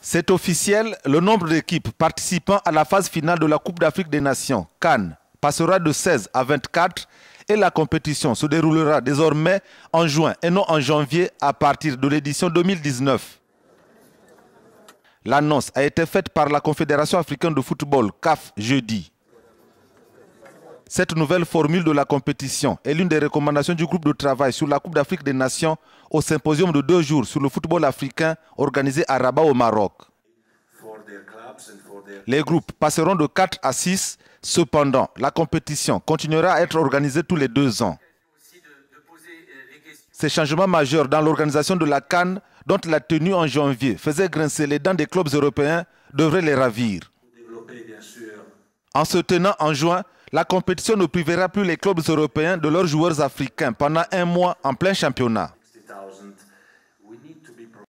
C'est officiel, le nombre d'équipes participant à la phase finale de la Coupe d'Afrique des Nations, Cannes, passera de 16 à 24 et la compétition se déroulera désormais en juin et non en janvier à partir de l'édition 2019. L'annonce a été faite par la Confédération africaine de football, CAF, jeudi. Cette nouvelle formule de la compétition est l'une des recommandations du groupe de travail sur la Coupe d'Afrique des Nations au symposium de deux jours sur le football africain organisé à Rabat au Maroc. Les groupes passeront de 4 à 6. Cependant, la compétition continuera à être organisée tous les deux ans. Ces changements majeurs dans l'organisation de la Cannes, dont la tenue en janvier faisait grincer les dents des clubs européens, devraient les ravir. En se tenant en juin, la compétition ne privera plus les clubs européens de leurs joueurs africains pendant un mois en plein championnat.